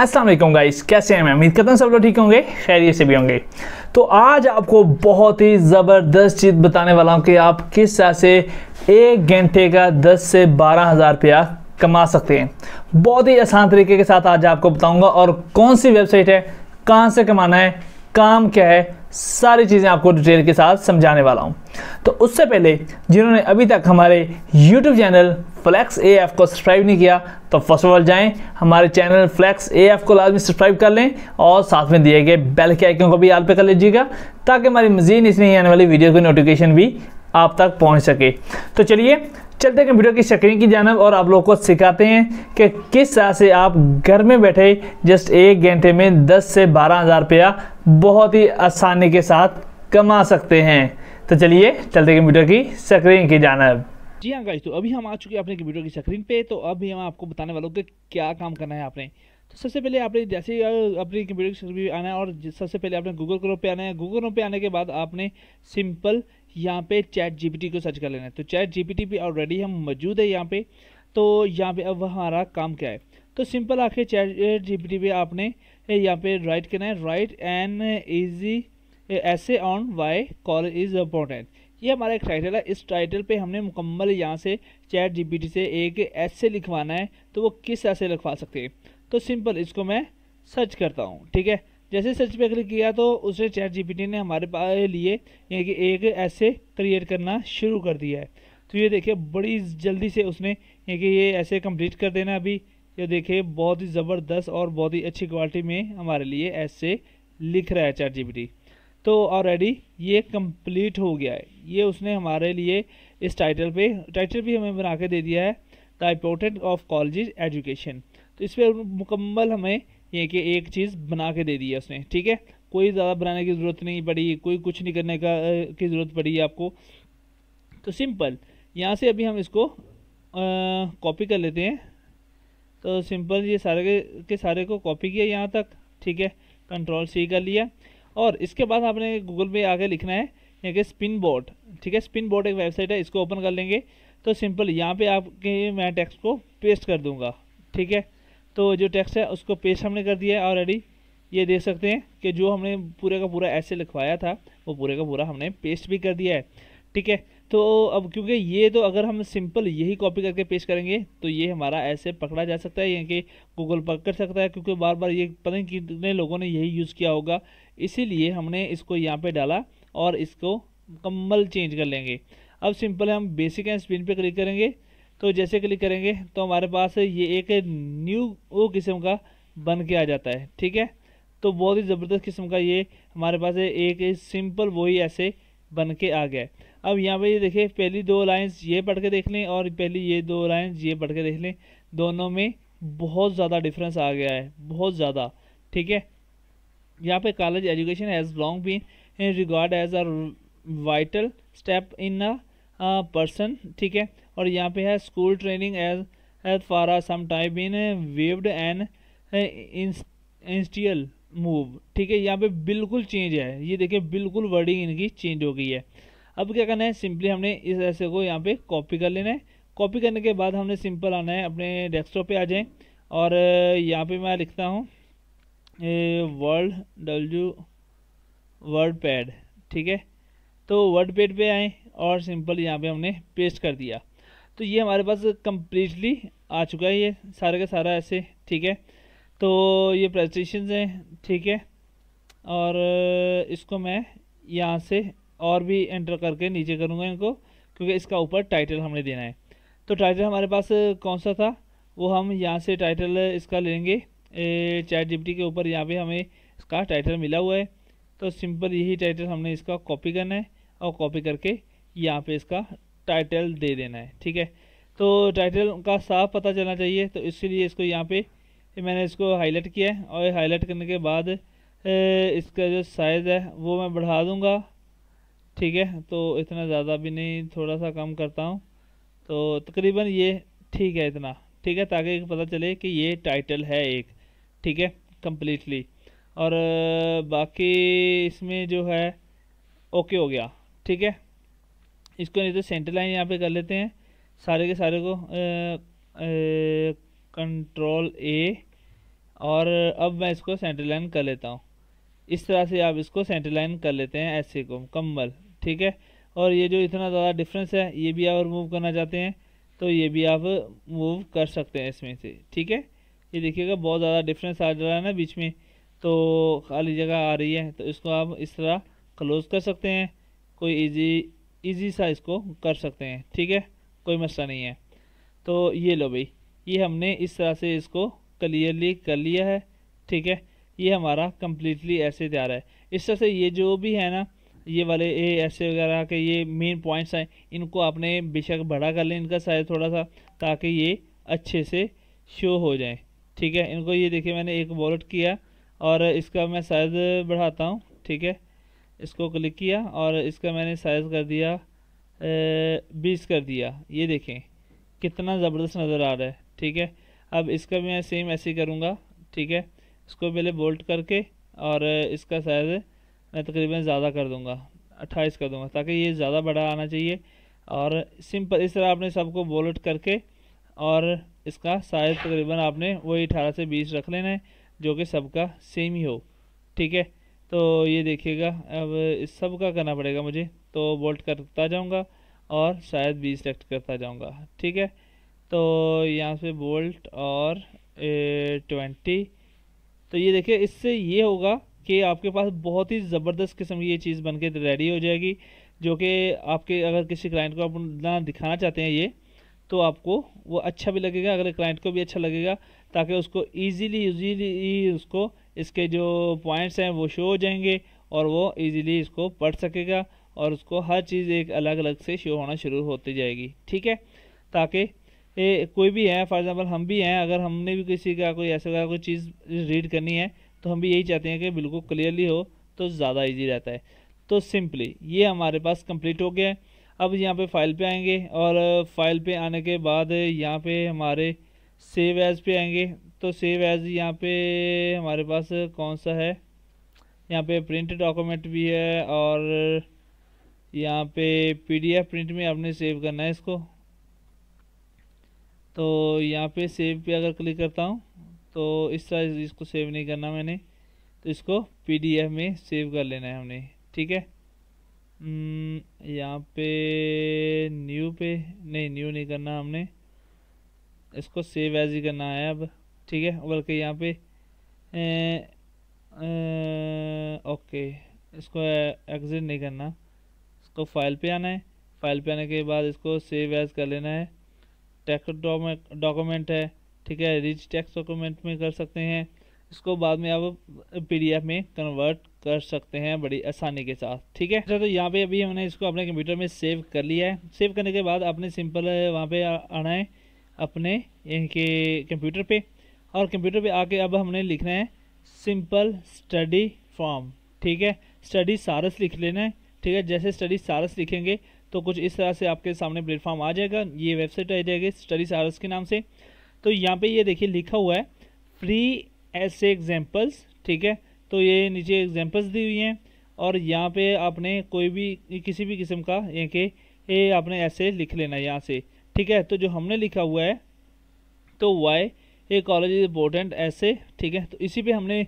Aslam guys कैसे हैं मैं उम्मीद करता हूँ सब लोग ठीक होंगे खैरियत से भी होंगे तो आज आपको बहुत ही ज़बरदस्त चीज़ बताने वाला हूँ कि आप किस तरह से एक घंटे का 10 से बारह हज़ार रुपया कमा सकते हैं बहुत ही आसान तरीके के साथ आज आपको बताऊँगा और कौन सी वेबसाइट है कहाँ से कमाना है काम क्या है सारी चीज़ें आपको डिटेल के साथ समझाने वाला हूँ तो उससे पहले जिन्होंने अभी तक हमारे यूट्यूब चैनल फ्लैक्स ए को सब्सक्राइब नहीं किया तो फर्स्ट ऑफ ऑल जाएँ हमारे चैनल फ्लैक्स AF एफ को लाजमी सब्सक्राइब कर लें और साथ में दिए गए बेल के आइकन को भी याद पे कर लीजिएगा ताकि हमारी मजीद इसमें आने वाली वीडियो की नोटिफिकेशन भी आप तक पहुंच सके तो चलिए चलते हैं वीडियो की स्क्रीन की जानब और आप लोगों को सिखाते हैं कि किस तरह से आप घर में बैठे जस्ट एक घंटे में 10 से बारह हज़ार रुपया बहुत ही आसानी के साथ कमा सकते हैं तो चलिए चलते हैं वीडियो की स्क्रीन की जानब जी हाँ गाइस तो अभी हम आ चुके हैं अपने वीडियो की स्क्रीन पे तो अभी हम आपको बताने वालों के क्या काम करना है आपने तो सबसे पहले आपने जैसे अपने कंप्यूटर की स्क्रीन पे आना है और सबसे पहले आपने गूगल क्रोम पे आना है गूगल क्रोम पे आने के बाद आपने सिंपल यहाँ पे चैट जीपीटी को सर्च कर लेना है तो चैट जीपीटी भी ऑलरेडी हम मौजूद है यहाँ पे तो यहाँ पे अब हमारा काम क्या है तो सिंपल आके चैट जीपीटी पे आपने यहाँ पे राइट करना है write an easy essay on why college is important ये हमारा एक टाइटल है इस टाइटल पे हमने मुकम्मल यहाँ से चैट जी से एक ऐसे लिखवाना है तो वो किस ऐसे लिखवा सकते हैं तो सिंपल इसको मैं सर्च करता हूँ ठीक है जैसे सर्च पे क्लिक किया तो उसे चैट जीपीटी ने हमारे लिए यानी कि एक ऐसे क्रिएट करना शुरू कर दिया है तो ये देखिए बड़ी जल्दी से उसने यानी कि ये ऐसे कंप्लीट कर देना अभी ये देखिए बहुत ही ज़बरदस्त और बहुत ही अच्छी क्वालिटी में हमारे लिए ऐसे लिख रहा है चैट जी तो ऑलरेडी ये कंप्लीट हो गया है ये उसने हमारे लिए इस टाइटल पे टाइटल भी हमें बना के दे दिया है the important of college education तो इस पर मुकम्मल हमें ये कि एक चीज़ बना के दे दी है उसने ठीक है कोई ज़्यादा बनाने की ज़रूरत नहीं पड़ी कोई कुछ नहीं करने का की ज़रूरत पड़ी आपको तो सिंपल यहाँ से अभी हम इसको कॉपी कर लेते हैं तो सिंपल ये सारे के, के सारे को कॉपी किया यहाँ तक ठीक है कंट्रोल सी कर लिया और इसके बाद आपने गूगल पे आगे लिखना है यहाँ के स्पिन बोर्ड ठीक है स्पिन बोर्ड एक वेबसाइट है इसको ओपन कर लेंगे तो सिंपल यहाँ पे आपके मैं टेक्स्ट को पेस्ट कर दूंगा ठीक है तो जो टेक्स्ट है उसको पेस्ट हमने कर दिया है ऑलरेडी ये देख सकते हैं कि जो हमने पूरे का पूरा ऐसे लिखवाया था वो पूरे का पूरा हमने पेस्ट भी कर दिया है ठीक है तो अब क्योंकि ये तो अगर हम सिंपल यही कॉपी करके पेश करेंगे तो ये हमारा ऐसे पकड़ा जा सकता है यानी कि गूगल पकड़ सकता है क्योंकि बार बार ये पता नहीं कितने लोगों ने यही यूज़ किया होगा इसीलिए हमने इसको यहाँ पे डाला और इसको मुकम्मल चेंज कर लेंगे अब सिंपल हम बेसिक एंड स्पिन पे क्लिक करेंगे तो जैसे क्लिक करेंगे तो हमारे पास ये एक न्यू वो किस्म का बन के आ जाता है ठीक है तो बहुत ही ज़बरदस्त किस्म का ये हमारे पास एक सिंपल वही ऐसे बन के आ गया अब यहाँ पे ये देखिए पहली दो लाइंस ये पढ़ के देख लें और पहली ये दो लाइंस ये पढ़ के देख लें दोनों में बहुत ज़्यादा डिफरेंस आ गया है बहुत ज़्यादा ठीक है यहाँ पे college education has long been in regard as a vital step in a person ठीक है और यहाँ पे है school training as as far some time in waved and initial move ठीक है यहाँ पे बिल्कुल चेंज है ये देखिए बिल्कुल वर्डिंग इनकी चेंज हो गई है अब क्या करना है सिंपली हमने इस ऐसे को यहाँ पे कॉपी कर लेना है कॉपी करने के बाद हमने सिंपल आना है अपने डेस्कटॉप पे आ जाएं और uh, यहाँ पे मैं लिखता हूँ world uh, W WordPad ठीक है तो वर्ड पैड पे आएँ और सिंपल यहाँ पे हमने पेस्ट कर दिया तो ये हमारे पास कम्प्लीटली आ चुका है ये सारा का सारा ऐसे ठीक है तो ये प्रेजेंटेशन हैं ठीक है और इसको मैं यहाँ से और भी एंटर करके नीचे करूँगा इनको क्योंकि इसका ऊपर टाइटल हमने देना है तो टाइटल हमारे पास कौन सा था वो हम यहाँ से टाइटल इसका लेंगे चैट जी के ऊपर यहाँ पे हमें इसका टाइटल मिला हुआ है तो सिंपल यही टाइटल हमने इसका कॉपी करना है और कॉपी करके यहाँ पे इसका टाइटल दे देना है ठीक है तो टाइटल का साफ पता चलना चाहिए तो लिए इसको यहाँ पे मैंने इसको हाईलाइट किया है और हाईलाइट करने के बाद इसका जो साइज़ है वो मैं बढ़ा दूँगा ठीक है तो इतना ज़्यादा भी नहीं थोड़ा सा कम करता हूँ तो तकरीबन ये ठीक है इतना ठीक है ताकि पता चले कि ये टाइटल है एक ठीक है कम्प्लीटली और बाकी इसमें जो है ओके हो गया ठीक है इसको नहीं तो सेंटर लाइन यहाँ पे कर लेते हैं सारे के सारे को कंट्रोल ए और अब मैं इसको सेंटर लाइन कर लेता हूँ इस तरह से आप इसको सेंटर लाइन कर लेते हैं ऐसे को कम्बल ठीक है और ये जो इतना ज़्यादा डिफरेंस है ये भी आप रिमूव करना चाहते हैं तो ये भी आप मूव कर सकते हैं इसमें से ठीक है ये देखिएगा बहुत ज़्यादा डिफरेंस आ रहा है ना बीच में तो खाली जगह आ रही है तो इसको आप इस तरह क्लोज़ कर सकते हैं कोई इजी इजी सा इसको कर सकते हैं ठीक है कोई मसला नहीं है तो ये लो भाई ये हमने इस तरह से इसको क्लियरली कर लिया है ठीक है ये हमारा कम्प्लीटली ऐसे तैयार है इस तरह से ये जो भी है ना ये वाले ए ऐसे वगैरह के ये मेन पॉइंट्स हैं इनको आपने बेशक बड़ा कर लें इनका साइज थोड़ा सा ताकि ये अच्छे से शो हो जाए ठीक है इनको ये देखिए मैंने एक वॉलेट किया और इसका मैं साइज़ बढ़ाता हूँ ठीक है इसको क्लिक किया और इसका मैंने साइज़ कर दिया बीस कर दिया ये देखें कितना ज़बरदस्त नज़र आ रहा है ठीक है अब इसका भी मैं सेम ऐसे ही करूँगा ठीक है इसको पहले बोल्ट करके और इसका साइज़ मैं तकरीबन ज़्यादा कर दूँगा अट्ठाईस कर दूँगा ताकि ये ज़्यादा बड़ा आना चाहिए और सिंपल इस तरह आपने सबको बोल्ट करके और इसका साइज़ तकरीबन आपने वही अठारह से बीस रख लेना है जो कि सबका सेम ही हो ठीक है तो ये देखिएगा अब इस सब का करना पड़ेगा मुझे तो बोल्ट करता जाऊँगा और शायद बी सेलेक्ट करता जाऊँगा ठीक है तो यहाँ से बोल्ट और ट्वेंटी तो ये देखिए इससे ये होगा कि आपके पास बहुत ही ज़बरदस्त किस्म की ये चीज़ बन के रेडी हो जाएगी जो कि आपके अगर किसी क्लाइंट को आप ना दिखाना चाहते हैं ये तो आपको वो अच्छा भी लगेगा अगले क्लाइंट को भी अच्छा लगेगा ताकि उसको ईजीली ईजीली उसको इसके जो पॉइंट्स हैं वो शो हो जाएंगे और वो इजीली इसको पढ़ सकेगा और उसको हर चीज़ एक अलग अलग से शो होना शुरू होती जाएगी ठीक है ताकि ए, कोई भी है फॉर एग्ज़ाम्पल हम भी हैं अगर हमने भी किसी का कोई ऐसे का कोई चीज़ रीड करनी है तो हम भी यही चाहते हैं कि बिल्कुल क्लियरली हो तो ज़्यादा ईजी रहता है तो सिंपली ये हमारे पास कम्प्लीट हो गया है अब यहाँ पर फाइल पर आएंगे और फाइल पर आने के बाद यहाँ पर हमारे सेव एज़ पे आएंगे तो सेव एज़ यहाँ पे हमारे पास कौन सा है यहाँ पे प्रिंट डॉक्यूमेंट भी है और यहाँ पे पीडीएफ प्रिंट में आपने सेव करना है इसको तो यहाँ पे सेव पे अगर क्लिक करता हूँ तो इस तरह इसको सेव नहीं करना मैंने तो इसको पीडीएफ में सेव कर लेना है हमने ठीक है हम्म, यहाँ पे न्यू पे नहीं न्यू नहीं करना हमने इसको सेव एज ही करना है अब ठीक है बल्कि यहाँ पे ए, ए, ओके इसको एग्ज़िट नहीं करना इसको फाइल पे आना है फाइल पे आने के बाद इसको सेव एज कर लेना है टेक्स्ट डॉक्यूमेंट है ठीक है रिच टैक्स डॉक्यूमेंट में कर सकते हैं इसको बाद में आप पी में कन्वर्ट कर सकते हैं बड़ी आसानी के साथ ठीक है अच्छा, तो यहाँ पे अभी हमने इसको अपने कंप्यूटर में सेव कर लिया है सेव करने के बाद आपने सिंपल वहाँ पे आना है अपने इनके कंप्यूटर पे और कंप्यूटर पे आके अब हमने लिखना है सिंपल स्टडी फॉर्म ठीक है स्टडी सारस लिख लेना है ठीक है जैसे स्टडी सारस लिखेंगे तो कुछ इस तरह से आपके सामने प्लेटफॉर्म आ जाएगा ये वेबसाइट आ जाएगी स्टडी सारस के नाम से तो यहाँ पे ये देखिए लिखा हुआ है फ्री ऐसे एग्जाम्पल्स ठीक है तो ये नीचे एग्जाम्पल्स दी हुई हैं और यहाँ पे आपने कोई भी किसी भी किस्म का यहाँ के ये आपने ऐसे लिख लेना है यहाँ से ठीक है तो जो हमने लिखा हुआ है तो why a college is important essay ठीक है तो इसी पे हमने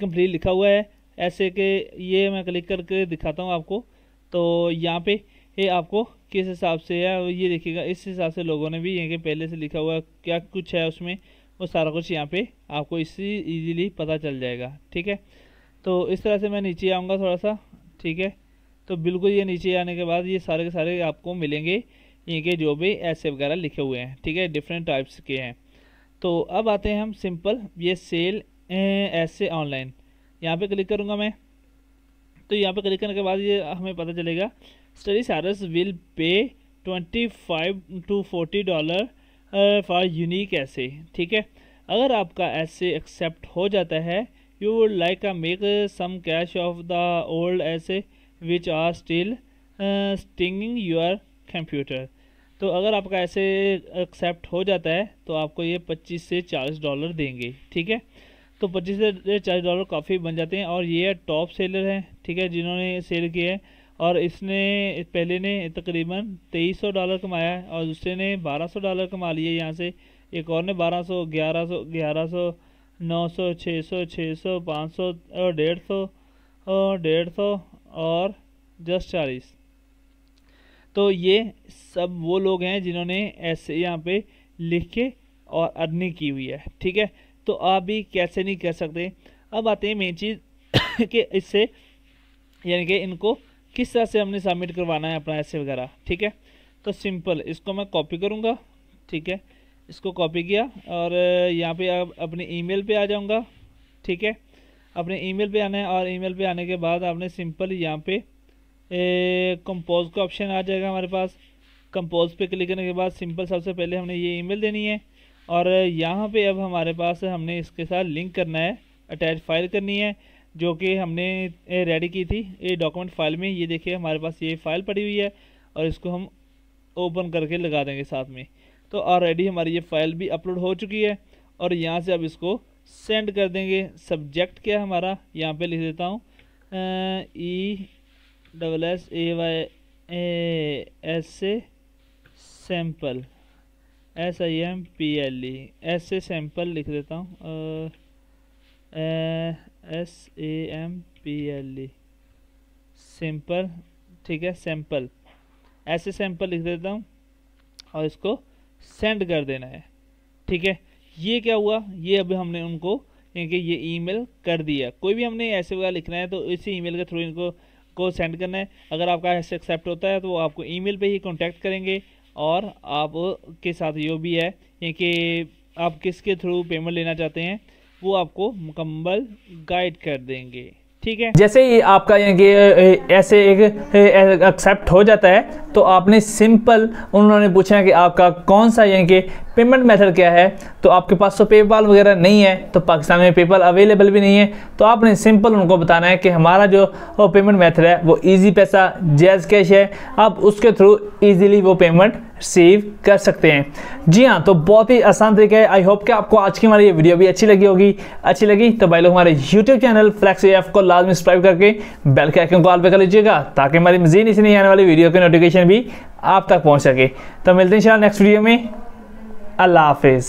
कंप्लीट लिखा हुआ है ऐसे के ये मैं क्लिक करके दिखाता हूँ आपको तो यहाँ पे ये आपको किस हिसाब से है ये देखिएगा इस हिसाब से लोगों ने भी यहाँ के पहले से लिखा हुआ है क्या कुछ है उसमें वो सारा कुछ यहाँ पे आपको इससे इजीली पता चल जाएगा ठीक है तो इस तरह से मैं नीचे आऊँगा थोड़ा सा ठीक है तो बिल्कुल ये नीचे आने के बाद ये सारे के सारे आपको मिलेंगे इनके जो भी ऐसे वगैरह लिखे हुए हैं ठीक है डिफरेंट टाइप्स के हैं तो अब आते हैं हम सिंपल ये सेल ऐसे ऑनलाइन यहाँ पे क्लिक करूँगा मैं तो यहाँ पे क्लिक करने के बाद ये हमें पता चलेगा स्टडी सारस will pay twenty five to forty dollar for unique essay ठीक है अगर आपका ऐसे एक्सेप्ट हो जाता है you would like a make some cash off the old essay which are still stinging your computer तो अगर आपका ऐसे एक्सेप्ट हो जाता है तो आपको ये पच्चीस से चालीस डॉलर देंगे ठीक है तो पच्चीस से चालीस डॉलर काफ़ी बन जाते हैं और ये टॉप सेलर हैं ठीक है जिन्होंने सेल किया है और इसने पहले ने तकरीबन तेईस सौ डॉलर कमाया है और दूसरे ने बारह सौ डॉलर कमा लिए यहाँ से एक और ने बारह सौ ग्यारह सौ ग्यारह सौ नौ सौ छः सौ छः सौ पाँच सौ और डेढ़ सौ और डेढ़ सौ और दस चालीस तो ये सब वो लोग हैं जिन्होंने ऐसे यहाँ पे लिख के और अर्निंग की हुई है ठीक है तो आप भी कैसे नहीं कर सकते अब आते हैं मेन चीज़ कि इससे यानी कि इनको किस तरह से हमने सबमिट करवाना है अपना ऐसे वगैरह ठीक है तो सिंपल इसको मैं कॉपी करूँगा ठीक है इसको कॉपी किया और यहाँ पे आप अपने ईमेल पे आ जाऊँगा ठीक है अपने ईमेल पे आना है और ईमेल पे आने के बाद आपने सिंपल यहाँ पे कंपोज का ऑप्शन आ जाएगा हमारे पास कंपोज पे क्लिक करने के बाद सिंपल सबसे पहले हमने ये ईमेल देनी है और यहाँ पे अब हमारे पास हमने इसके साथ लिंक करना है अटैच फाइल करनी है जो कि हमने रेडी की थी ये डॉक्यूमेंट फाइल में ये देखिए हमारे पास ये फाइल पड़ी हुई है और इसको हम ओपन करके लगा देंगे साथ में तो ऑलरेडी हमारी ये फाइल भी अपलोड हो चुकी है और यहाँ से अब इसको सेंड कर देंगे सब्जेक्ट क्या हमारा यहाँ पे लिख देता हूँ E double S A Y S A sample S I M P L E S A sample लिख देता हूँ S A M P L E simple ठीक है सैम्पल ऐसे सैम्पल लिख देता हूँ और इसको सेंड कर देना है ठीक है ये क्या हुआ ये अभी हमने उनको इनके ये ईमेल कर दिया कोई भी हमने ऐसे वगैरह लिखना है तो इसी ईमेल के थ्रू इनको को सेंड करना है अगर आपका ऐसे एक्सेप्ट होता है तो वो आपको ईमेल पे ही कांटेक्ट करेंगे और आप के साथ यो भी है कि आप किसके थ्रू पेमेंट लेना चाहते हैं वो आपको मुकम्मल गाइड कर देंगे ठीक है जैसे ही आपका ये ऐसे एक एक्सेप्ट हो जाता है तो आपने सिंपल उन्होंने पूछा कि आपका कौन सा यानी कि पेमेंट मेथड क्या है तो आपके पास तो पेपाल वगैरह नहीं है तो पाकिस्तान में पेपाल अवेलेबल भी नहीं है तो आपने सिंपल उनको बताना है कि हमारा जो पेमेंट मेथड है वो इजी पैसा जैज़ कैश है आप उसके थ्रू इजीली वो पेमेंट सेव कर सकते हैं जी हाँ तो बहुत ही आसान तरीका है आई होप कि आपको आज की हमारी ये वीडियो भी अच्छी लगी होगी अच्छी लगी तो भाई लोग हमारे यूट्यूब चैनल फ्लैक्स एफ को लाजमी सब्सक्राइब करके बेल के आइकन को ऑल पे कर लीजिएगा ताकि हमारी मजीद इसी नहीं आने वाली वीडियो की नोटिफिकेशन भी आप तक पहुँच सके तो मिलते हैं शायद नेक्स्ट वीडियो में अल्लाह हाफिज़